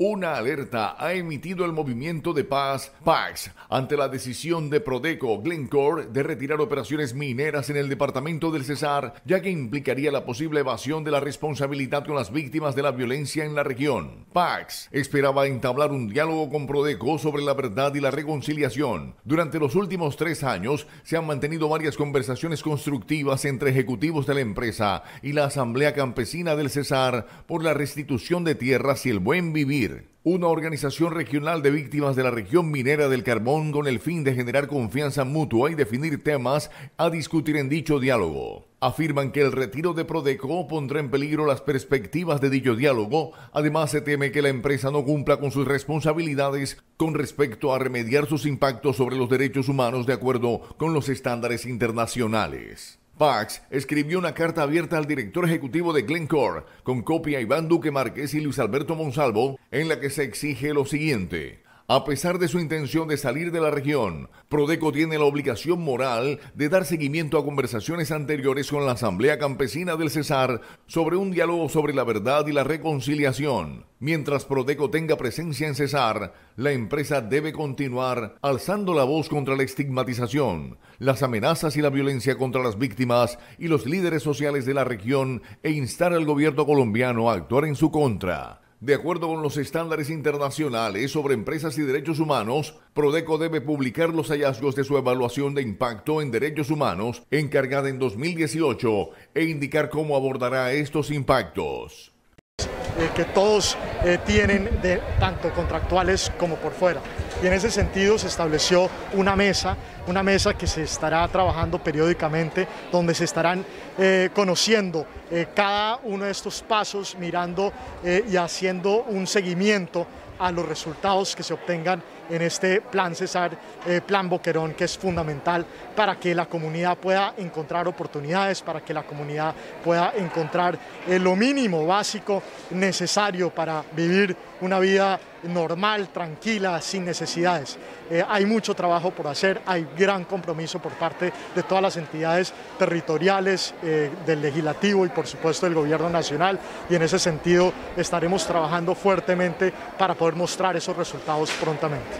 Una alerta ha emitido el movimiento de paz PAX ante la decisión de Prodeco Glencore de retirar operaciones mineras en el departamento del Cesar, ya que implicaría la posible evasión de la responsabilidad con las víctimas de la violencia en la región. Pax esperaba entablar un diálogo con Prodeco sobre la verdad y la reconciliación. Durante los últimos tres años se han mantenido varias conversaciones constructivas entre ejecutivos de la empresa y la Asamblea Campesina del Cesar por la restitución de tierras y el buen vivir una organización regional de víctimas de la región minera del carbón con el fin de generar confianza mutua y definir temas a discutir en dicho diálogo. Afirman que el retiro de Prodeco pondrá en peligro las perspectivas de dicho diálogo. Además, se teme que la empresa no cumpla con sus responsabilidades con respecto a remediar sus impactos sobre los derechos humanos de acuerdo con los estándares internacionales. Pax escribió una carta abierta al director ejecutivo de Glencore, con copia a Iván Duque Marqués y Luis Alberto Monsalvo, en la que se exige lo siguiente. A pesar de su intención de salir de la región, Prodeco tiene la obligación moral de dar seguimiento a conversaciones anteriores con la Asamblea Campesina del Cesar sobre un diálogo sobre la verdad y la reconciliación. Mientras Prodeco tenga presencia en Cesar, la empresa debe continuar alzando la voz contra la estigmatización, las amenazas y la violencia contra las víctimas y los líderes sociales de la región e instar al gobierno colombiano a actuar en su contra. De acuerdo con los estándares internacionales sobre empresas y derechos humanos, Prodeco debe publicar los hallazgos de su evaluación de impacto en derechos humanos encargada en 2018 e indicar cómo abordará estos impactos. Eh, que todos eh, tienen, tanto contractuales como por fuera. Y en ese sentido se estableció una mesa, una mesa que se estará trabajando periódicamente, donde se estarán eh, conociendo cada uno de estos pasos, mirando y haciendo un seguimiento a los resultados que se obtengan en este plan César, eh, plan Boquerón, que es fundamental para que la comunidad pueda encontrar oportunidades, para que la comunidad pueda encontrar eh, lo mínimo básico necesario para vivir una vida normal, tranquila, sin necesidades. Eh, hay mucho trabajo por hacer, hay gran compromiso por parte de todas las entidades territoriales, eh, del legislativo y por supuesto del gobierno nacional y en ese sentido estaremos trabajando fuertemente para poder mostrar esos resultados prontamente.